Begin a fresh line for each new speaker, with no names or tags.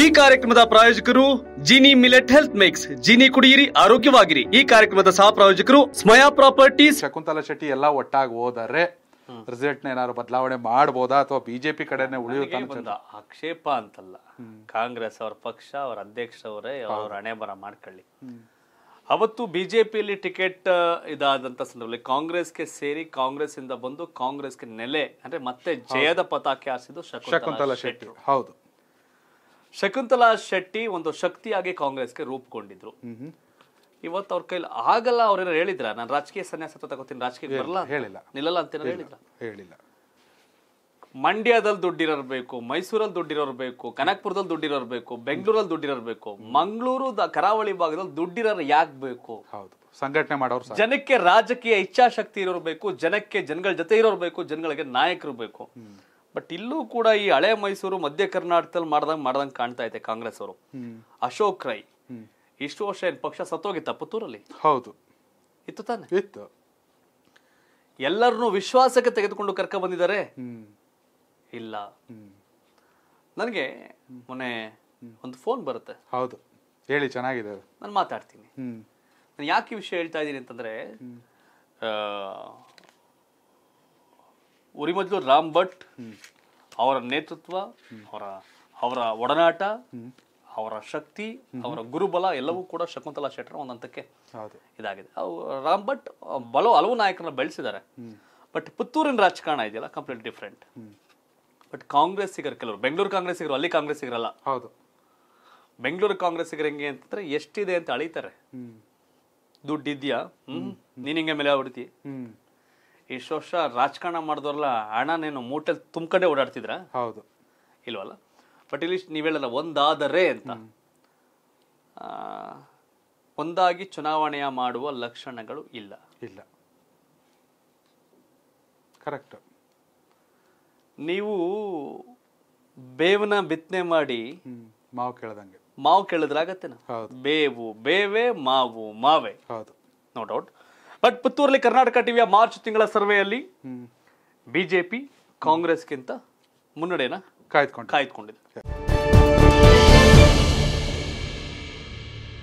ಈ ಕಾರ್ಯಕ್ರಮದ ಪ್ರಾಯೋಜಕರು Jini millet health mix Jini ಕುಡಿಯಿರಿ ಆರೋಗ್ಯವಾಗಿರಿ ಈ ಕಾರ್ಯಕ್ರಮದ ಸಹ ಪ್ರಾಯೋಜಕರು ಸ್ಮಯಾ ಪ್ರಾಪರ್ಟೀಸ್ ಶಕುಂತಲಾ ಶೆಟ್ಟಿ ಎಲ್ಲ ಒಟ್ಟಾಗಿ ಹೋದರೆ ರಿಸಲ್ಟ್ ಏನಾದ್ರು ಬದಲಾವಣೆ ಮಾಡಬಹುದಾ ಅಥವಾ ಬಿಜೆಪಿ ಕಡೆನೆ ಉಳಿಯುತ್ತ ಆಕ್ಷೇಪ ಅಂತಲ್ಲ ಕಾಂಗ್ರೆಸ್ ಅವರ ಪಕ್ಷ ಅವರ ಅಧ್ಯಕ್ಷ ಅವರೇ ಅವ್ರ ಹಣೆ ಬರ ಮಾಡ್ಕೊಳ್ಳಿ ಅವತ್ತು ಬಿಜೆಪಿಯಲ್ಲಿ ಟಿಕೆಟ್ ಇದಾದಂತ ಸಂದರ್ಭದಲ್ಲಿ ಕಾಂಗ್ರೆಸ್ಗೆ ಸೇರಿ ಕಾಂಗ್ರೆಸ್ ಇಂದ ಬಂದು ಕಾಂಗ್ರೆಸ್ಗೆ ನೆಲೆ ಅಂದ್ರೆ ಮತ್ತೆ ಜಯದ ಪತಾಕೆ ಹಾಸಿದ್ದು ಶಕುಂತಲಾ ಶೆಟ್ಟಿ ಹೌದು ಶಕುಂತಲಾ ಶೆಟ್ಟಿ ಒಂದು ಶಕ್ತಿಯಾಗಿ ಕಾಂಗ್ರೆಸ್ಗೆ ರೂಪುಗೊಂಡಿದ್ರು ಇವತ್ತು ಅವ್ರ ಕೈಲಿ ಆಗಲ್ಲ ಅವ್ರೇನೋ ಹೇಳಿದ್ರ ನಾನು ರಾಜಕೀಯ ಸನ್ಯಾಸತ್ವ ತಗೋತೀನಿ ರಾಜಕೀಯ ಬರಲ್ಲ ಹೇಳಿಲ್ಲ ನಿಲ್ಲಲ್ಲ ಅಂತ ಹೇಳಿದ್ರ ಹೇಳಿಲ್ಲ ಮಂಡ್ಯದಲ್ಲಿ ದುಡ್ಡಿರಬೇಕು ಮೈಸೂರಲ್ಲಿ ದುಡ್ಡಿರೋರು ಬೇಕು ದುಡ್ಡಿರೋರ್ಬೇಕು ದುಡ್ಡಿರೋರು ಬೇಕು ಬೆಂಗಳೂರಲ್ಲಿ ದುಡ್ಡಿರೋರು ಮಂಗಳೂರು ಕರಾವಳಿ ಭಾಗದಲ್ಲಿ ದುಡ್ಡಿರೋರು ಯಾಕೆ ಬೇಕು ಹೌದು ಸಂಘಟನೆ ಮಾಡೋರು ಜನಕ್ಕೆ ರಾಜಕೀಯ ಇಚ್ಛಾಶಕ್ತಿ ಇರೋರು ಜನಕ್ಕೆ ಜನಗಳ ಜೊತೆ ಇರೋರ್ಬೇಕು ಜನಗಳಿಗೆ ನಾಯಕರು ಬೇಕು ಬಟ್ ಇಲ್ಲೂ ಕೂಡ ಈ ಹಳೆ ಮೈಸೂರು ಮಧ್ಯ ಕರ್ನಾಟಕದಲ್ಲಿ ಮಾಡ್ದಂಗ್ ಮಾಡ್ದಂಗ್ ಕಾಣ್ತಾ ಇದೆ ಕಾಂಗ್ರೆಸ್ ಅವರು ಅಶೋಕ್ ರೈ ಇಷ್ಟು ವರ್ಷ ಏನ್ ಪಕ್ಷ ಸತ್ತೋಗಿತ್ತ ಪುತ್ತೂರಲ್ಲಿ ಹೌದು ಇತ್ತು ತಾನೆ ಇತ್ತು ಎಲ್ಲರನ್ನೂ ವಿಶ್ವಾಸಕ್ಕೆ ತೆಗೆದುಕೊಂಡು ಕರ್ಕ ಬಂದಿದ್ದಾರೆ ಇಲ್ಲ ನನಗೆ ಮೊನ್ನೆ ಒಂದು ಫೋನ್ ಬರುತ್ತೆ ಹೌದು ಹೇಳಿ ಚೆನ್ನಾಗಿದೆ ನಾನು ಮಾತಾಡ್ತೀನಿ ನಾನು ಯಾಕೆ ವಿಷಯ ಹೇಳ್ತಾ ಇದ್ದೀನಿ ಅಂತಂದ್ರೆ ಉರಿಮದ್ಲು ರಾಮ್ ಭಟ್ ಅವರ ನೇತೃತ್ವ ಅವರ ಅವರ ಒಡನಾಟ ಅವರ ಶಕ್ತಿ ಅವರ ಗುರುಬಲ ಎಲ್ಲವೂ ಕೂಡ ಶಕುಂತಲಾ ಶೆಟ್ಟರ್ ಒಂದಂತಕ್ಕೆ ಹಂತಕ್ಕೆ ಇದಾಗಿದೆ ರಾಮ್ ಭಟ್ ಬಲ ಹಲವು ನಾಯಕರನ್ನ ಬೆಳೆಸಿದ್ದಾರೆ ಬಟ್ ಪುತ್ತೂರಿನ ರಾಜಕಾರಣ ಇದೆಯಲ್ಲ ಕಂಪ್ಲೀಟ್ ಡಿಫ್ರೆಂಟ್ ಬಟ್ ಕಾಂಗ್ರೆಸ್ ಕೆಲವರು ಬೆಂಗಳೂರು ಕಾಂಗ್ರೆಸ್ ಅಲ್ಲಿ ಕಾಂಗ್ರೆಸ್ ಸಿಗರಲ್ಲ ಹೌದು ಬೆಂಗಳೂರು ಕಾಂಗ್ರೆಸ್ ಸಿಗರ್ ಹೆಂಗೆ ಅಂತಂದ್ರೆ ಎಷ್ಟಿದೆ ಅಂತ ಅಳಿತಾರೆ ದುಡ್ಡಿದ್ಯಾ ಹ್ಮ್ ನೀನ್ ಹಿಂಗೆ ಮೇಲೆ ಆಗ್ಬಿಡ್ತಿ ಇಷ್ಟು ವರ್ಷ ರಾಜಕಾರಣ ಮಾಡಿದವ್ರಲ್ಲ ಹಣನೇನು ಮೂಟೆ ತುಂಬಕಡೆ ಓಡಾಡ್ತಿದ್ರ ಹೌದು ಇಲ್ವಲ್ಲ ಬಟ್ ಇಲ್ಲಿ ನೀವು ಹೇಳಲ್ಲ ಒಂದಾದರೆ ಅಂತ ಒಂದಾಗಿ ಚುನಾವಣೆಯ ಮಾಡುವ ಲಕ್ಷಣಗಳು ಇಲ್ಲ ಇಲ್ಲ ಕರೆಕ್ಟ್ ನೀವು ಬೇವನ ಬಿತ್ತನೆ ಮಾಡಿ ಮಾವು ಕೇಳದಂಗೆ ಮಾವು ಕೇಳಿದ್ರೆ ಹೌದು ಬೇವು ಬೇವೆ ಮಾವು ಮಾವೆ ಹೌದು ನೋ ಡೌಟ್ ಬಟ್ ಪುತ್ತೂರಲ್ಲಿ ಕರ್ನಾಟಕ ಟಿವಿಯ ಮಾರ್ಚ್ ತಿಂಗಳ ಸರ್ವೆಯಲ್ಲಿ ಬಿಜೆಪಿ ಕಾಂಗ್ರೆಸ್ಗಿಂತ ಮುನ್ನಡೆಯನ್ನ ಕಾಯ್ದುಕೊಂಡು ಕಾಯ್ದುಕೊಂಡಿದೆ